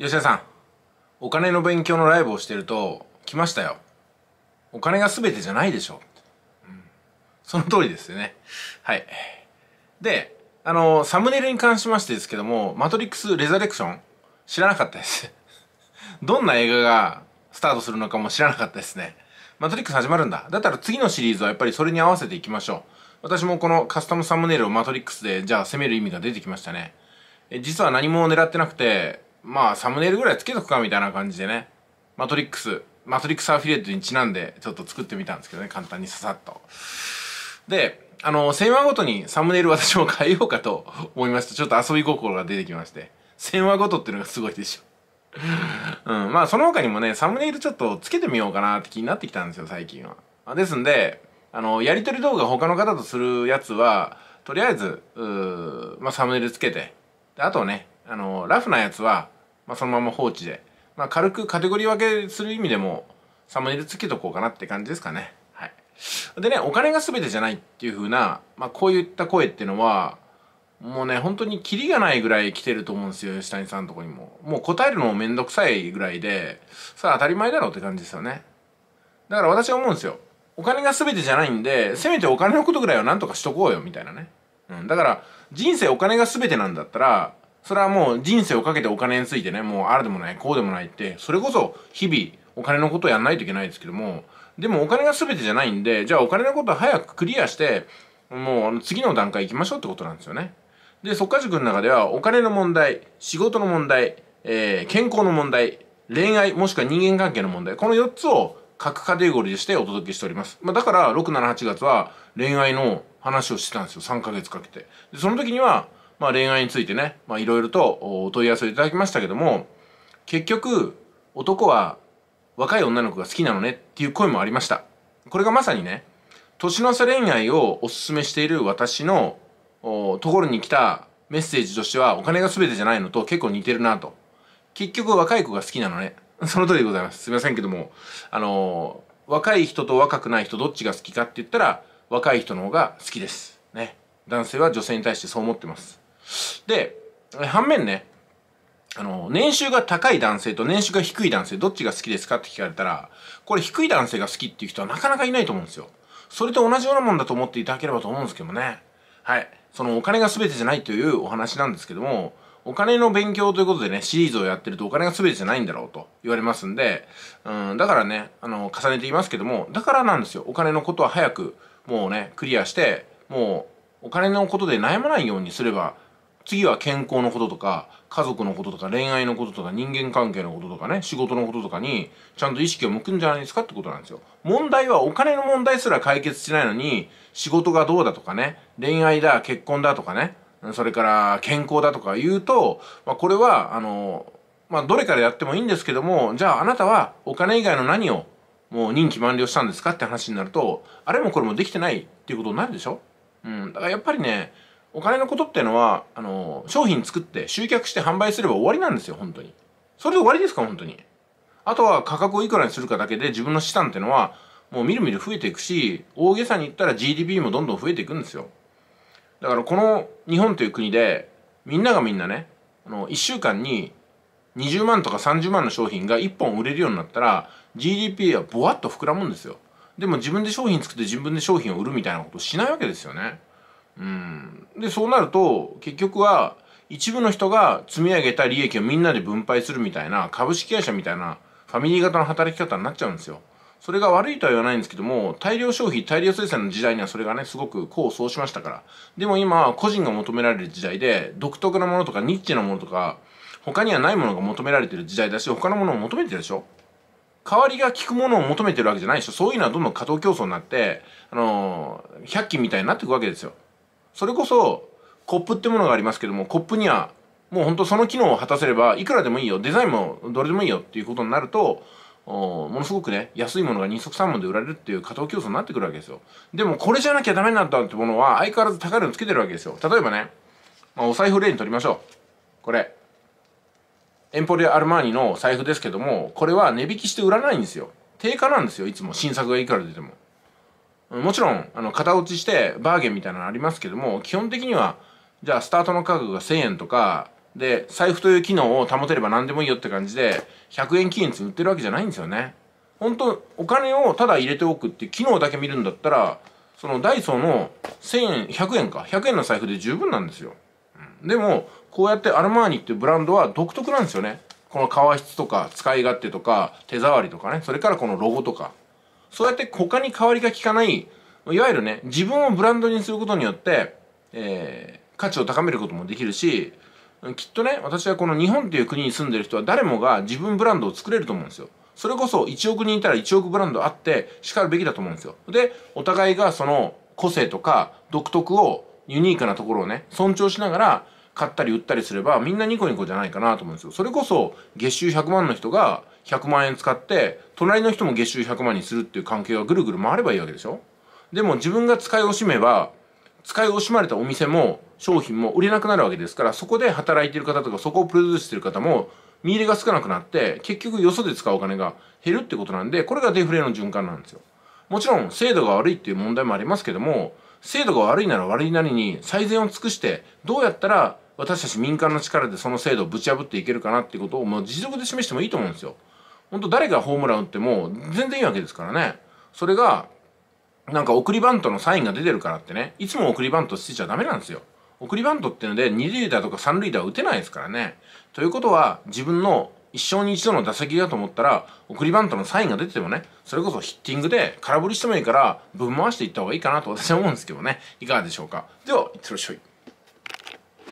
吉田さんお金の勉強のライブをしてると来ましたよお金が全てじゃないでしょ、うん、その通りですよねはいであのサムネイルに関しましてですけども「マトリックス・レザレクション」知らなかったです どんな映画がスタートするのかも知らなかったですねマトリックス始まるんだだったら次のシリーズはやっぱりそれに合わせていきましょう私もこのカスタムサムネイルをマトリックスでじゃあ攻める意味が出てきましたね実は何も狙ってなくてまあ、サムネイルぐらいつけとくかみたいな感じでね、マトリックス、マトリックスアフィリエイトにちなんで、ちょっと作ってみたんですけどね、簡単にささっと。で、あの、1000話ごとにサムネイル私も変えようかと思いました。ちょっと遊び心が出てきまして。1000話ごとっていうのがすごいでしょ。うん、まあその他にもね、サムネイルちょっとつけてみようかなって気になってきたんですよ、最近は。ですんで、あの、やりとり動画他の方とするやつは、とりあえず、うまあサムネイルつけて、あとね、あの、ラフなやつは、まあ、そのまま放置で、まあ、軽くカテゴリー分けする意味でもサムネイルつけとこうかなって感じですかね。はい。でね、お金が全てじゃないっていう風な、まあ、こういった声っていうのは、もうね、本当にキリがないぐらい来てると思うんですよ、吉谷さんのとこにも。もう答えるのもめんどくさいぐらいで、さあ当たり前だろうって感じですよね。だから私は思うんですよ。お金が全てじゃないんで、せめてお金のことぐらいはなんとかしとこうよ、みたいなね。うん。だから、人生お金が全てなんだったら、それはもう人生をかけてお金についてね、もうあるでもない、こうでもないって、それこそ日々お金のことをやんないといけないですけども、でもお金が全てじゃないんで、じゃあお金のことを早くクリアして、もう次の段階行きましょうってことなんですよね。で、即化塾の中ではお金の問題、仕事の問題、えー、健康の問題、恋愛、もしくは人間関係の問題、この4つを各カテゴリーでしてお届けしております。まあ、だから、6、7、8月は恋愛の話をしてたんですよ。3ヶ月かけて。で、その時には、まあ、恋愛についてねいろいろとお問い合わせをいただきましたけども結局男は若い女の子が好きなのねっていう声もありましたこれがまさにね年の差恋愛をおすすめしている私のところに来たメッセージとしてはお金が全てじゃないのと結構似てるなと結局若い子が好きなのねその通りでございますすいませんけどもあのー、若い人と若くない人どっちが好きかって言ったら若い人の方が好きですね男性は女性に対してそう思ってますで、反面ね、あの、年収が高い男性と年収が低い男性、どっちが好きですかって聞かれたら、これ低い男性が好きっていう人はなかなかいないと思うんですよ。それと同じようなもんだと思っていただければと思うんですけどもね。はい。そのお金が全てじゃないというお話なんですけども、お金の勉強ということでね、シリーズをやってるとお金が全てじゃないんだろうと言われますんで、うん、だからね、あの、重ねて言いますけども、だからなんですよ。お金のことは早く、もうね、クリアして、もう、お金のことで悩まないようにすれば、次は健康のこととか、家族のこととか、恋愛のこととか、人間関係のこととかね、仕事のこととかに、ちゃんと意識を向くんじゃないですかってことなんですよ。問題はお金の問題すら解決しないのに、仕事がどうだとかね、恋愛だ、結婚だとかね、それから健康だとか言うと、まあ、これは、あの、まあ、どれからやってもいいんですけども、じゃああなたはお金以外の何をもう任期満了したんですかって話になると、あれもこれもできてないっていうことになるでしょうん。だからやっぱりね、お金のことっていうのは、あの、商品作って集客して販売すれば終わりなんですよ、本当に。それで終わりですか、本当に。あとは価格をいくらにするかだけで自分の資産っていうのは、もうみるみる増えていくし、大げさに言ったら GDP もどんどん増えていくんですよ。だからこの日本という国で、みんながみんなね、あの、1週間に20万とか30万の商品が1本売れるようになったら GDP はボわっと膨らむんですよでも自分で商品作って自分で商品を売るみたいなことしないわけですよねうん、でそうなると結局は一部の人が積み上げた利益をみんなで分配するみたいな株式会社みたいなファミリー型の働き方になっちゃうんですよ。それが悪いとは言わないんですけども、大量消費、大量生産の時代にはそれがね、すごく功を奏しましたから。でも今、個人が求められる時代で、独特なものとかニッチなものとか、他にはないものが求められてる時代だし、他のものを求めてるでしょ代わりが効くものを求めてるわけじゃないでしょそういうのはどんどん過当競争になって、あのー、100均みたいになっていくわけですよ。それこそコップってものがありますけどもコップにはもうほんとその機能を果たせればいくらでもいいよデザインもどれでもいいよっていうことになるとものすごくね安いものが二足三本で売られるっていう過当競争になってくるわけですよでもこれじゃなきゃダメなんだってものは相変わらず高いのつけてるわけですよ例えばね、まあ、お財布例にとりましょうこれエンポリア・アルマーニの財布ですけどもこれは値引きして売らないんですよ定価なんですよいつも新作がいくら出てももちろん、あの、型落ちしてバーゲンみたいなのありますけども、基本的には、じゃあスタートの価格が1000円とか、で、財布という機能を保てれば何でもいいよって感じで、100円均一売ってるわけじゃないんですよね。本当お金をただ入れておくって機能だけ見るんだったら、そのダイソーの1000円、100円か、100円の財布で十分なんですよ。うん、でも、こうやってアルマーニっていうブランドは独特なんですよね。この革質とか、使い勝手とか、手触りとかね、それからこのロゴとか。そうやって他に代わりが効かない、いわゆるね、自分をブランドにすることによって、えー、価値を高めることもできるし、きっとね、私はこの日本っていう国に住んでる人は誰もが自分ブランドを作れると思うんですよ。それこそ1億人いたら1億ブランドあって叱るべきだと思うんですよ。で、お互いがその個性とか独特をユニークなところをね、尊重しながら、買ったり売ったりすればみんなニコニコじゃないかなと思うんですよ。それこそ月収100万の人が100万円使って隣の人も月収100万にするっていう関係がぐるぐる回ればいいわけでしょでも自分が使い惜しめば使い惜しまれたお店も商品も売れなくなるわけですからそこで働いてる方とかそこをプロデュースしてる方も見入れが少なくなって結局よそで使うお金が減るってことなんでこれがデフレの循環なんですよ。もちろん精度が悪いっていう問題もありますけども精度が悪いなら悪いなりに最善を尽くしてどうやったら私たち民間の力でその制度をぶち破っていけるかなっていうことをもう持続で示してもいいと思うんですよ。本当誰がホームラン打っても全然いいわけですからね。それが、なんか送りバントのサインが出てるからってね、いつも送りバントしてちゃダメなんですよ。送りバントっていうので二塁打とか三塁打は打てないですからね。ということは自分の一生に一度の打席だと思ったら送りバントのサインが出ててもねそれこそヒッティングで空振りしてもいいからぶん回していった方がいいかなと私は思うんですけどねいかがでしょうかではいってらっしゃい。